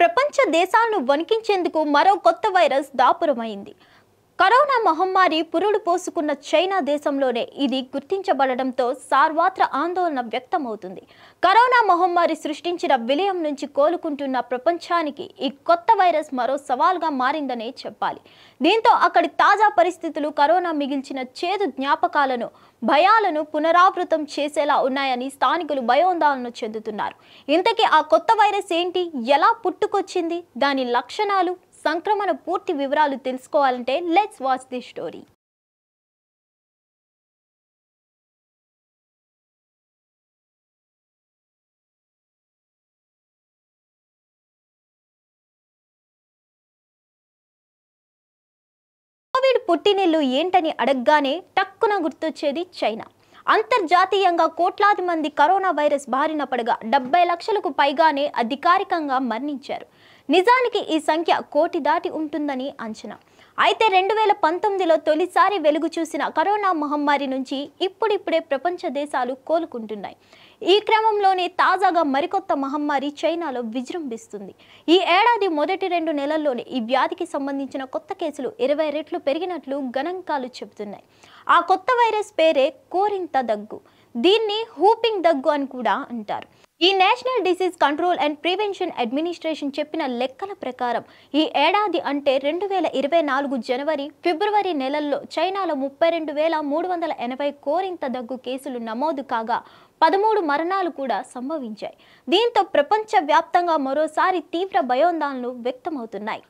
ప్రపంచ దేశాలను వణికించేందుకు మరో కొత్త వైరస్ దాపురమైంది కరోనా మహమ్మారి పురుడు పోసుకున్న చైనా దేశంలోనే ఇది గుర్తించబడటంతో సార్వత్ర ఆందోళన వ్యక్తమవుతుంది కరోనా మహమ్మారి సృష్టించిన విలయం నుంచి కోలుకుంటున్న ప్రపంచానికి ఈ కొత్త వైరస్ మరో సవాల్గా మారిందనే చెప్పాలి దీంతో అక్కడి తాజా పరిస్థితులు కరోనా మిగిల్చిన చేదు జ్ఞాపకాలను భయాలను పునరావృతం చేసేలా ఉన్నాయని స్థానికులు భయోందోళన చెందుతున్నారు ఇంతకీ ఆ కొత్త వైరస్ ఏంటి ఎలా పుట్టుకొచ్చింది దాని లక్షణాలు సంక్రమణ పూర్తి వివరాలు తెలుసుకోవాలంటే let's watch the story covid పుట్టినిల్లు ఏంటని అడగగానే టక్కున గుర్తొచ్చేది చైనా అంతర్జాతీయంగా కోట్లాది మంది కరోనా వైరస్ బారిన పడగా డెబ్బై లక్షలకు పైగానే అధికారికంగా మరణించారు నిజానికి ఈ సంఖ్య కోటి దాటి ఉంటుందని అంచనా అయితే రెండు వేల పంతొమ్మిదిలో తొలిసారి వెలుగు చూసిన కరోనా మహమ్మారి నుంచి ఇప్పుడిప్పుడే ప్రపంచ దేశాలు కోలుకుంటున్నాయి ఈ క్రమంలోనే తాజాగా మరికొత్త మహమ్మారి చైనాలో విజృంభిస్తుంది ఈ ఏడాది మొదటి రెండు నెలల్లోనే ఈ వ్యాధికి సంబంధించిన కొత్త కేసులు ఇరవై రెట్లు పెరిగినట్లు గణాంకాలు చెబుతున్నాయి ఆ కొత్త వైరస్ పేరే కోరింత దగ్గు దీన్ని హూపింగ్ దగ్గు అని కూడా అంటారు ఈ national disease control and prevention administration చెప్పిన లెక్కల ప్రకారం ఈ ఏడాది అంటే రెండు వేల ఇరవై నాలుగు జనవరి ఫిబ్రవరి నెలల్లో చైనాలో ముప్పై రెండు వేల మూడు వందల ఎనభై కోరింత దగ్గు కేసులు నమోదు కాగా పదమూడు మరణాలు కూడా సంభవించాయి దీంతో ప్రపంచవ్యాప్తంగా మరోసారి తీవ్ర భయోందాలను వ్యక్తమవుతున్నాయి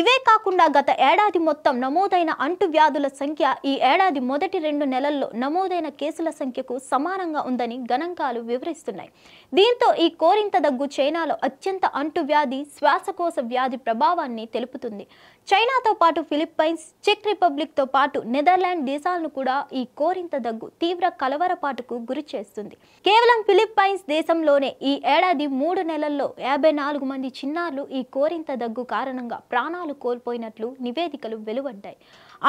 ఇవే కాకుండా గత ఏడాది మొత్తం నమోదైన అంటువ్యాధుల సంఖ్య ఈ ఏడాది మొదటి రెండు నెలల్లో నమోదైన కేసుల సంఖ్యకు సమానంగా ఉందని గణాంకాలు వివరిస్తున్నాయి దీంతో ఈ కోరింత దగ్గు చైనాలో అత్యంత అంటువ్యాధి శ్వాసకోశ వ్యాధి ప్రభావాన్ని తెలుపుతుంది చైనాతో పాటు ఫిలిప్పైన్స్ చెక్ రిపబ్లిక్తో పాటు నెదర్లాండ్ దేశాలను కూడా ఈ కోరింత దగ్గు తీవ్ర కలవరపాటుకు గురి చేస్తుంది కేవలం ఫిలిప్పైన్స్ దేశంలోనే ఈ ఏడాది మూడు నెలల్లో యాభై నాలుగు మంది చిన్నారులు ఈ కోరింత దగ్గు కారణంగా ప్రాణాలు ప్రాణాలు కోల్పోయినట్లు నివేదికలు వెలువడ్డాయి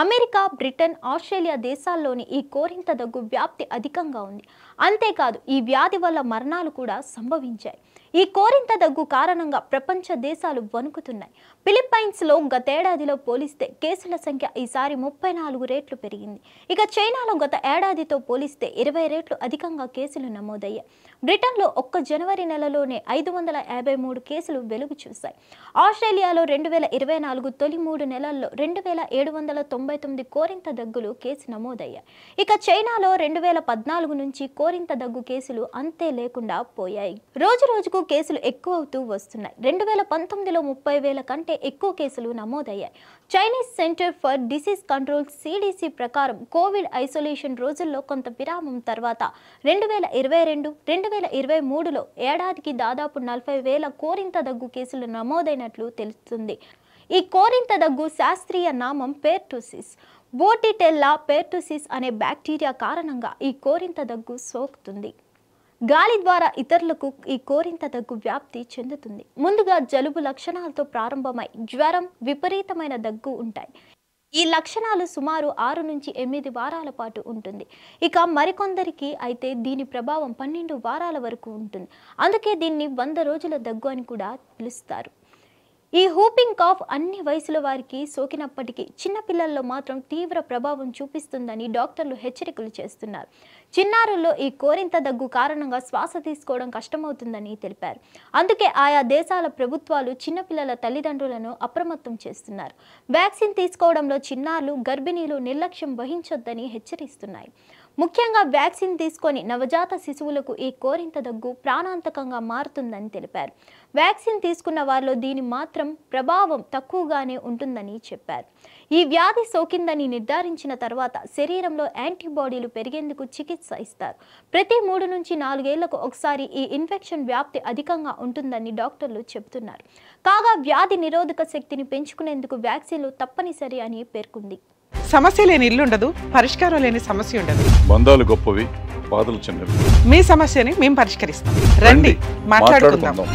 అమెరికా బ్రిటన్ ఆస్ట్రేలియా దేశాల్లోని ఈ కోరింత దగ్గు వ్యాప్తి అధికంగా ఉంది అంతేకాదు ఈ వ్యాధి వల్ల మరణాలు కూడా సంభవించాయి ఈ కోరింత దగ్గు కారణంగా ప్రపంచ దేశాలు వణుకుతున్నాయి ఫిలిప్పైన్స్లో గతేడాదిలో పోలిస్తే కేసుల సంఖ్య ఈసారి ముప్పై నాలుగు రేట్లు పెరిగింది ఇక చైనాలో గత ఏడాదితో పోలిస్తే ఇరవై రేట్లు అధికంగా కేసులు నమోదయ్యాయి బ్రిటన్లో ఒక్క జనవరి నెలలోనే ఐదు వందల యాభై మూడు కేసులు వెలుగు చూశాయి ఆస్ట్రేలియాలో రెండు వేల ఇరవై నాలుగు తొలి మూడు నెలల్లో రెండు వేల ఏడు వందల తొంభై తొమ్మిది కోరింత దగ్గులు కేసు నమోదయ్యాయి ఇక చైనాలో రెండు వేల పద్నాలుగు నుంచి కోరింత దగ్గు కేసులు అంతే లేకుండా పోయాయి రోజు రోజుకు కేసులు ఎక్కువ అవుతూ వస్తున్నాయి రెండు వేల పంతొమ్మిదిలో ముప్పై వేల కంటే ఎక్కువ కేసులు నమోదయ్యాయి Chinese centre for disease control CDC ప్రకారం కోవిడ్ ఐసోలేషన్ రోజుల్లో కొంత విరామం తర్వాత రెండు వేల ఇరవై రెండు రెండు వేల ఇరవై మూడులో ఏడాదికి దాదాపు నలభై వేల కోరింత దగ్గు కేసులు నమోదైనట్లు తెలుస్తుంది ఈ కోరింత దగ్గు శాస్త్రీయ నామం పేర్టోసిస్ బోటిటెల్లా పేర్టోసిస్ అనే బ్యాక్టీరియా కారణంగా ఈ కోరింత దగ్గు సోకుతుంది గాలి ద్వారా ఇతరులకు ఈ కోరింత దగ్గు వ్యాప్తి చెందుతుంది ముందుగా జలుబు లక్షణాలతో ప్రారంభమై జ్వరం విపరీతమైన దగ్గు ఉంటాయి ఈ లక్షణాలు సుమారు ఆరు నుంచి ఎనిమిది వారాల పాటు ఉంటుంది ఇక మరికొందరికి అయితే దీని ప్రభావం పన్నెండు వారాల వరకు ఉంటుంది అందుకే దీన్ని వంద రోజుల దగ్గు అని కూడా పిలుస్తారు ఈ హూపింగ్ కాఫ్ అన్ని వయసుల వారికి సోకినప్పటికీ చిన్నపిల్లల్లో మాత్రం తీవ్ర ప్రభావం చూపిస్తుందని డాక్టర్లు హెచ్చరికలు చేస్తున్నారు చిన్నారుల్లో ఈ కోరింత దగ్గు కారణంగా శ్వాస తీసుకోవడం కష్టమవుతుందని తెలిపారు అందుకే ఆయా దేశాల ప్రభుత్వాలు చిన్నపిల్లల తల్లిదండ్రులను అప్రమత్తం చేస్తున్నారు వ్యాక్సిన్ తీసుకోవడంలో చిన్నారులు గర్భిణీలు నిర్లక్ష్యం వహించొద్దని హెచ్చరిస్తున్నాయి ముఖ్యంగా వ్యాక్సిన్ తీసుకొని నవజాత శిశువులకు ఈ కోరింత దగ్గు ప్రాణాంతకంగా మారుతుందని తెలిపారు వ్యాక్సిన్ తీసుకున్న వారిలో దీని మాత్రం ప్రభావం తక్కువగానే ఉంటుందని చెప్పారు ఈ వ్యాధి సోకిందని నిర్ధారించిన తర్వాత శరీరంలో యాంటీబాడీలు పెరిగేందుకు చికిత్స ఇస్తారు ప్రతి మూడు నుంచి నాలుగేళ్లకు ఒకసారి ఈ ఇన్ఫెక్షన్ వ్యాప్తి అధికంగా ఉంటుందని డాక్టర్లు చెబుతున్నారు కాగా వ్యాధి నిరోధక శక్తిని పెంచుకునేందుకు వ్యాక్సిన్లు తప్పనిసరి అని పేర్కొంది సమస్య లేని ఇల్లు ఉండదు పరిష్కారం లేని సమస్య ఉండదు బంధాలు గొప్పవి బాధలు చిన్నవి మీ సమస్యని మేము పరిష్కరిస్తాం రండి మాట్లాడుకుందాం